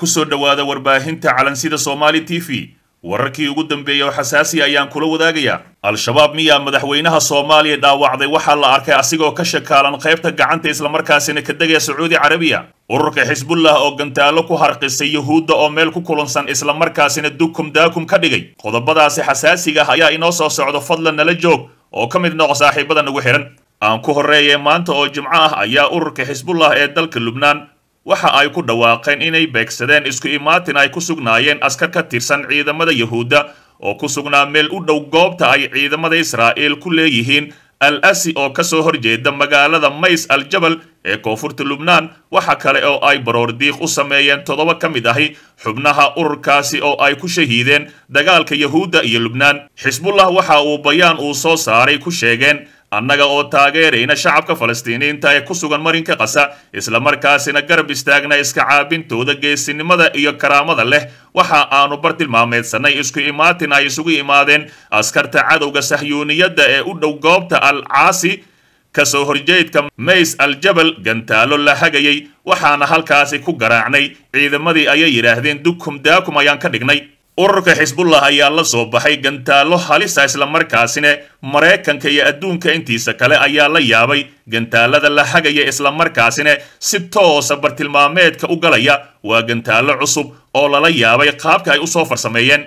kusoo dhowaada warbaahinta calansida soomaali t v wararkii ugu dambeeyey oo xasaasi ayaan kula wadaagayaa al-shabaab miyaa madaxweynaha soomaaliya dhaawacday waxaa la arkay asigoo ka shakaalan qaybta gacanta islamarkaasina ka degaya sacuudi carabiya ururka xisbullah oo gantaallo ku harqisay yuhuudda oo meel ku kulansan islamarkaasina dukum daakum ka dhigay qodobadaasi xasaasiga ah ayaa inoo soo socdo fadlan nala joog oo ka mid noqo saaxiibada nagu xidhan aan ku horreeyee maanta oo jimco ah ayaa ururka xisbullah ee dalka lubnaan waxa ay ku dhawaaqeen inay beegsadeen isku imaatin ay ku sugnaayeen askar ka tirsan ciidamada yahuudda oo ku sugnaa meel u dhow goobta ay ciidamada israa'iil ku leeyihiin al asi oo ka soo horjeeda magaalada mays al jabal ee koonfurta lubnaan waxa kale oo ay baroordiiq u sameeyeen toddoba ka mid ahi xubnaha ururkaasi oo ay ku shahiideen dagaalka yahuudda iyo lubnaan xisbullah waxa uu bayaan uu soo saaray ku sheegeen annaga oo taageerayna shacabka falastiiniyiinta ee ku sugan marinka kasa isla markaasina garab istaagna iska caabintooda geesinimada iyo karaamada leh waxa aanu bartilmaameedsanay isku imaatin ay isugu imaadeen askarta cadowga sahyuuniyadda ee u dhow goobta al caasi ka soo horjeedka mays aljabal gantaalo la hagayay waxaana halkaasi ku garaacnay ciidamadii ayay yidhaahdeen dukum daakum ayaan ka dhignay ururka xisbullah ayaa la soo baxay gantaallo halisa ah islamarkaasina maraykanka iyo adduunka intiisa kale ayaa la yaabay gantaalada la hagaya islamarkaasina si toosa ah bartilmaameedka u galaya waa gantaallo cusub oo lala yaabay qaabka ay u soo farsameeyeen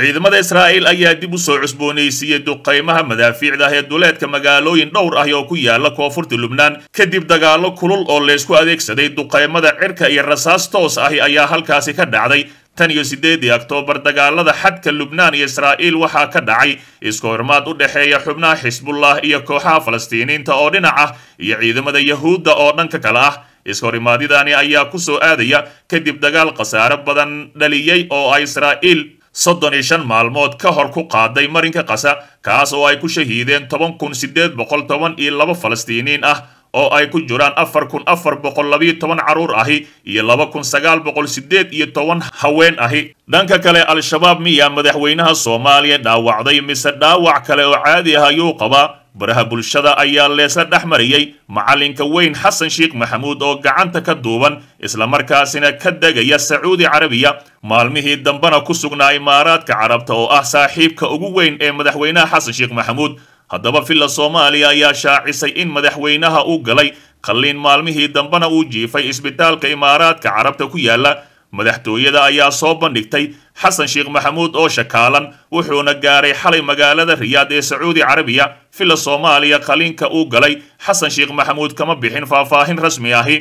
ciidamada israa'iil ayaa dib u soo cusboonaysiiyey duqaymaha madaafiicda ah ee duleedka magaalooyin dhowr ah oo ku yaalla koonfurta lubnaan kadib dagaallo kulul oo laysku adeegsaday duqaymada cirka iyo rasaas toos ahi ayaa halkaasi ka dhacday tan iyo sideedii oktoobar dagaalada xadka lubnaan iyo israa'iil waxaa ka dhacay isku hormaad u dhexeeya xubnaha xisbullah iyo kooxaha falastiiniinta oo dhinac ah iyo ciidamada yahuudda oo dhanka kale ah horimaadyadani ayaa kusoo aadaya kadib dagaal khasaare badan dhaliyey oo ay israa'iil soddon iyo shan maalmood ka hor ku qaaday marinka qasa kaas oo ay ku shahiideen toban kun siddeed boqol toban iyo laba falastiiniin ah oo ay ku jiraan afar kun afar boqol labayo toban caruur ahi iyo laba kun sagaal boqol siddeed iyo toban haween ahi dhanka kale al-shabaab miyaa madaxweynaha soomaaliya dhaawacday mise dhaawac kale oo caadi ah ayuu qabaa baraha bulshada ayaa leesa dhex mariyey macalinka weyn xasan sheekh maxamuud oo gacanta ka duuban isla markaasina ka degaya sacuudi carabiya maalmihii dambena ku sugnaa imaaraadka carabta oo ah saaxiibka ugu weyn ee madaxweynaha xasan sheekh maxamuud haddaba villa soomaaliya ayaa shaacisay in madaxweynaha uu galay qalliin maalmihii dambana uu jiifay isbitaalka imaaraadka carabta ku yaalla madaxtooyada ayaa soo bandhigtay xasan sheekh maxamuud oo shakaalan wuxuuna gaaray xalay magaalada riyaad ee sacuudi carabiya villa soomaaliya qaliinka uu galay xasan sheekh maxamuud kama bixin faahfaahin rasmi ahi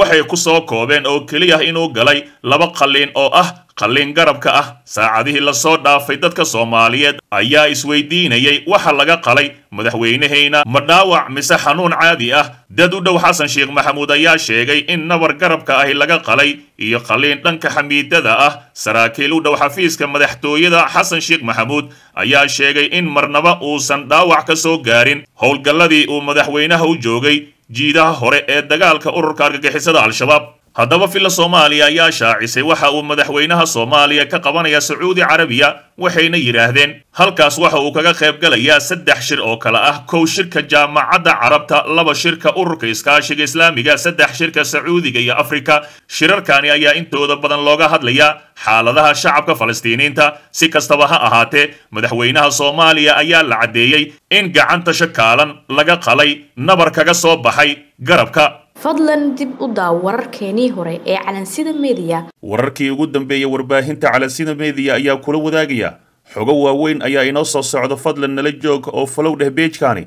waxay ku soo koobeen oo keliya inuu galay laba qalliin oo ah qalliin garabka ah saacadihii lasoo dhaafay dadka soomaaliyeed ayaa isweydiinayay waxa laga qalay madaxweyneheyna ma dhaawac mise xanuun caadi ah dad u dhow xasan sheekh maxamuud ayaa sheegay in nabar garabka ahi laga qalay iyo qalliin dhanka xamiidada ah saraakiil u dhow xafiiska madaxtooyada xasan sheekh maxamuud ayaa sheegay in marnaba uusan dhaawac ka soo gaarin howlgalladii uu madaxweynaha u joogay jiidaha hore ee dagaalka ururka argagixisada al-shabaab haddaba filla soomaaliya ayaa shaacisay waxa uu madaxweynaha soomaaliya ka qabanaya sacuudi carabiya waxayna yidhaahdeen halkaas waxa uu kaga qayb galayaa saddex shir oo kale ah kow shirka jaamacadda carabta laba shirka ururka iskaashiga islaamiga saddex shirka sacuudiga iyo afrika shirarkaani ayaa intooda badan looga hadlayaa xaaladaha shacabka falastiiniinta si kastaba ha ahaatee madaxweynaha soomaaliya ayaa la caddeeyey in gacanta shakaalan laga qalay nabar kaga soo baxay garabka fadlan dib u daaw wararkeenii hore ee calansida mediya wararkii ugu dambeeya warbaahinta calansida mediya ayaa kula wadaagaya xogo waaweyn ayaa inoo soo socda fadlan nala joog oo falow dheh beejkaani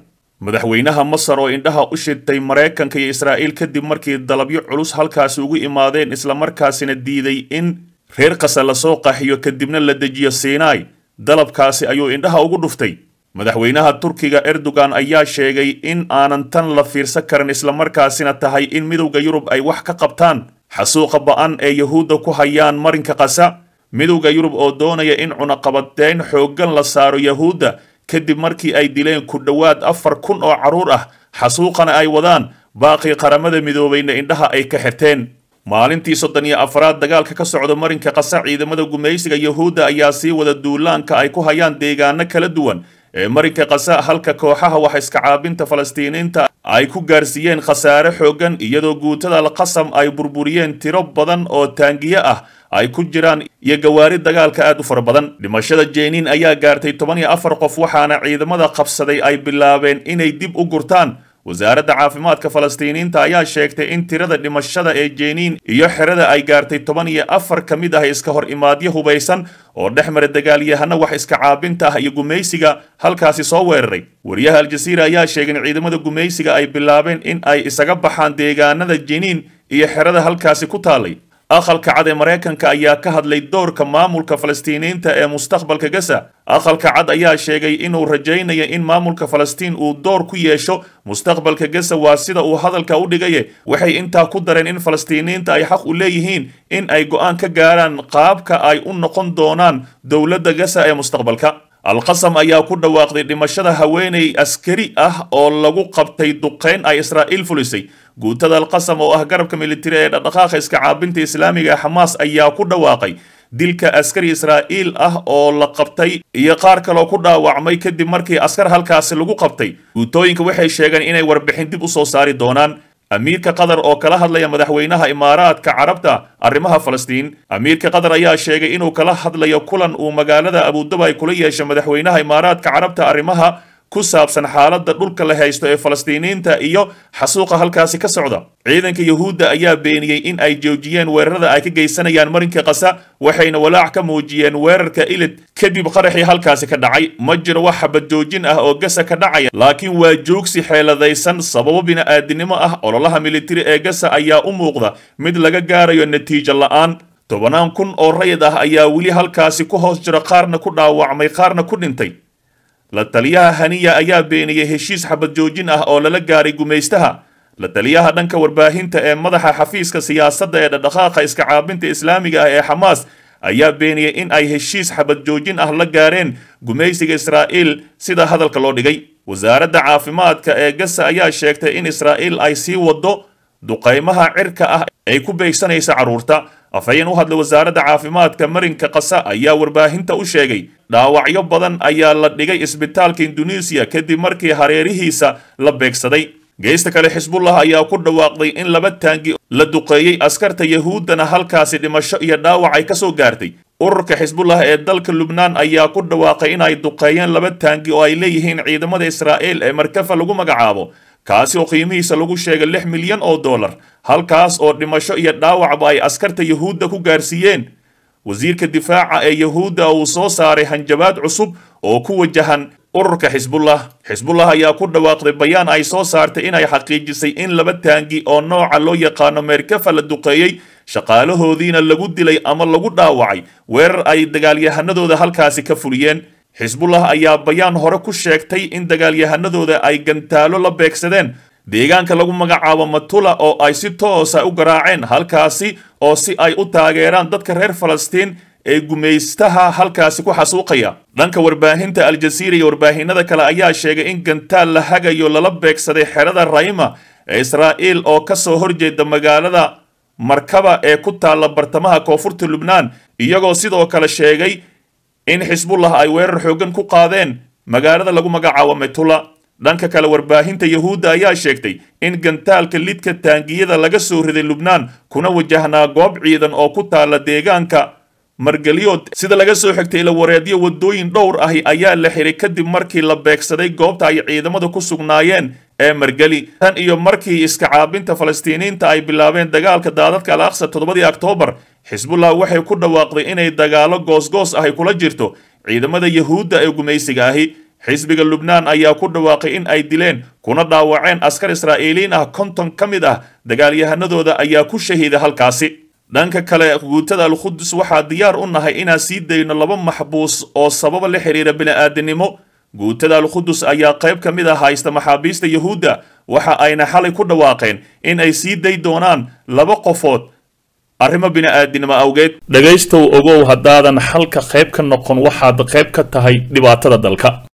madaxweynaha masar oo indhaha u shidtay maraykanka iyo israa'iil kadib markii dalabyo culus halkaasi ugu imaadeen islamarkaasina diiday in reer khasa lasoo qaxiyo kadibna la dejiyo siinaai dalabkaasi ayuu indhaha ugu dhuftay madaxweynaha turkiga erdogan ayaa sheegay in aanan tan la fiirsan karin islamarkaasina tahay in midowda yurub ay wax ka qabtaan xasuuqa ba'an ee yahuudda ku hayaan marinka qasa midowda yurub oo doonaya in cunaqabadeyn xooggan la saaro yahuudda kadib markii ay dileen ku dhowaad afar kun oo carruur ah xasuuqana ay wadaan baaqii qaramada midoobayna indhaha ay ka xirteen maalintii soddon iyo afaraad dagaalka ka socda marinka qasa ciidamada gumaysiga yahuudda ayaa sii wada duulaanka ay ku hayaan deegaano kala duwan ee marinka khasa halka kooxaha waxaiska caabinta falastiiniinta ay ku gaarsiiyeen khasaare xooggan iyadoo guutada alqasam ay burburiyeen tiro badan oo taangiyo ah ay ku jiraan iyo gawaari dagaalka aad u fara badan dhimashada jeeniin ayaa gaartay toban iyo afar qof waxaana ciidamada qabsaday ay bilaabeen inay dib u gurtaan wasaaradda caafimaadka falastiiniinta ayaa sheegtay in tirada dhimashada ee jeeniin iyo xerada ay gaartay toban iyo afar ka mid ah iska hor imaadyo hubaysan oo dhex mara dagaalyahana wax iska caabinta ah iyo gumaysiga halkaasi soo weeraray wariyaha aljaziira ayaa sheegay in ciidamada gumaysiga ay bilaabeen in ay isaga baxaan deegaanada jeniin iyo xerada halkaasi ku taalay aqalka cad ee maraykanka ayaa ka hadlay doorka maamulka falastiiniinta ee mustaqbalka gaza aqalka cad ayaa sheegay inuu rajaynaya in maamulka falastiin uu door ku yeesho mustaqbalka gaza waa sida uu hadalka u dhigaye waxay intaa ku dareen in falastiiniinta ay xaq u leeyihiin in ay go'aan ka gaaraan qaabka ay u noqon doonaan dowladda gaza ee mustaqbalka alqasam ayaa ku dhawaaqday dhimashada haweenay askari ah oo lagu qabtay duqayn ay israa'iil fulisay guutada alqasam oo ah garabka militari ee dhaqdhaqaaqa iskacaabinta islaamiga xamaas ayaa ku dhawaaqay dilka askari israa'iil ah oo la qabtay iyo qaar kaloo ku dhaawacmay kadib markii askar halkaasi lagu qabtay guutooyinka waxay sheegeen inay warbixin dib u soo saari doonaan amiirka qatar oo kala hadlaya madaxweynaha imaaraadka carabta arrimaha falastiin amiirka qatar ayaa sheegay inuu kala hadlayo kulan uu magaalada abudubay kula yeesho madaxweynaha imaaraadka carabta arrimaha ku saabsan xaaladda dhulka la haysto ee falastiiniinta iyo xasuuqa halkaasi ka socda ciidanka yuhuudda ayaa beeniyey in ay joojiyeen weerarada ay ka geysanayaan marinka kasa waxayna walaac ka muujiyeen weerarka ilid kadib qaraxii halkaasi ka dhacay ma jiro wax xabadjoojin ah oo gasa ka dhacaya laakiin waa joogsi xeeladaysan sababo bini'aadinimo ah ololaha militari ee gasa ayaa u muuqda mid laga gaarayo natiijo la'aan tobanaan kun oo rayid ah ayaa weli halkaasi ku hoos jiro qaarna ku dhaawacmay qaarna ku dhintay la taliyaha haniya ayaa beeniyey heshiis xabad joojin ah oo lala gaaray gumaystaha la taliyaha dhanka warbaahinta ee madaxa xafiiska siyaasadda ee dhadhaqaaqa iska caabinta islaamiga ah ee xamaas ayaa beeniyey in ay heshiis xabad joojin ah la gaareen gumaysiga israa'iil sida hadalka loo dhigay wasaaradda caafimaadka ee gasa ayaa sheegtay in israa'iil ay sii waddo duqaymaha cirka ah ay ku beegsanaysa carruurta afhayeen u hadla wasaaradda caafimaadka marinka kasa ayaa warbaahinta u sheegay dhaawacyo badan ayaa la dhigay isbitaalka induneisiya kadib markii hareerihiisa la beegsaday geesta kale xisbullah ayaa ku dhawaaqday in laba taangi la duqeeyey askarta yahuuddana halkaasi dhimasho iyo dhaawac ay ka soo gaartay ururka xisbullah ee dalka lubnaan ayaa ku dhawaaqay inay duqeeyeen laba taangi oo ay leeyihiin ciidamada israa'iil ee markafa lagu magacaabo kaasi oo qiimihiisa lagu sheegay lix milyan oo doolar halkaas oo dhimasho iyo dhaawacba ay askarta yuhuudda ku gaarsiiyeen wasiirka difaaca ee yuhuudda uu soo saaray hanjabaad cusub oo ku wajahan ururka xisbullah xisbullah ayaa ku dhawaaqday bayaan ay soo saartay inay xaqiijisay in laba taangi oo nooca loo yaqaano meerkafa la duqeeyey shaqaalahoodiina lagu dilay ama lagu dhaawacay weerar ay dagaalyahanadooda halkaasi ka fuliyeen xisbullah ayaa bayaan hore ku sheegtay in dagaalyahanadooda ay gantaalo la beegsadeen deegaanka lagu magacaabo matula oo ay si toosa ah u garaaceen halkaasi oo si ay u taageeraan dadka reer falastiin ee gumaystaha halkaasi ku xasuuqaya dhanka warbaahinta al iyo warbaahinada kale ayaa sheegay in gantaal la hagayo lala beegsaday xerada rayma ee israa'iil oo ka soo horjeeda magaalada markaba ee ku taalla bartamaha koonfurta lubnaan iyagoo sidoo kale sheegay in xisbullah ay weerar xooggan ku qaadeen magaalada lagu magacaabo metula dhanka kale warbaahinta yahuudda ayaa sheegtay in gantaalka lidka taangiyada laga soo riday lubnaan kuna wajahnaa goob ciidan oo ku taalla deegaanka margelyood sida laga soo xigtay ila wareedyo waddooyin dhowr ahi ayaa la xiray kadib markii la beegsaday goobta ay ciidamada ku sugnaayeen ee margeli tan iyo markii iska caabinta falastiiniinta ay bilaabeen dagaalka daadadka al aqsa toddobadii oktoobar xisbullah waxay ku dhawaaqday inay dagaalo goosgoos ah kula jirto ciidamada yahuudda ee gumaysiga ahi xisbiga lubnaan ayaa ku dhawaaqay in ay dileen kuna dhaawaceen askar israa'iiliin ah konton ka mid ah dagaalyahanadooda ayaa ku shahiida halkaasi dhanka kale guutada al waxaa diyaar u nahay inaan sii dayno laba maxbuus oo sababa la xidhiira bini'aadanimo guutada alqudus ayaa qayb ka mid ah haysta maxaabiista yuhuudda waxa ayna xalay ku dhawaaqeen in ay sii day doonaan laba qofood arrimo bini'aadinimo awgeed dhegaystow ogow haddaadan xalka qayb ka noqon waxaad qayb ka tahay dhibaatada dalka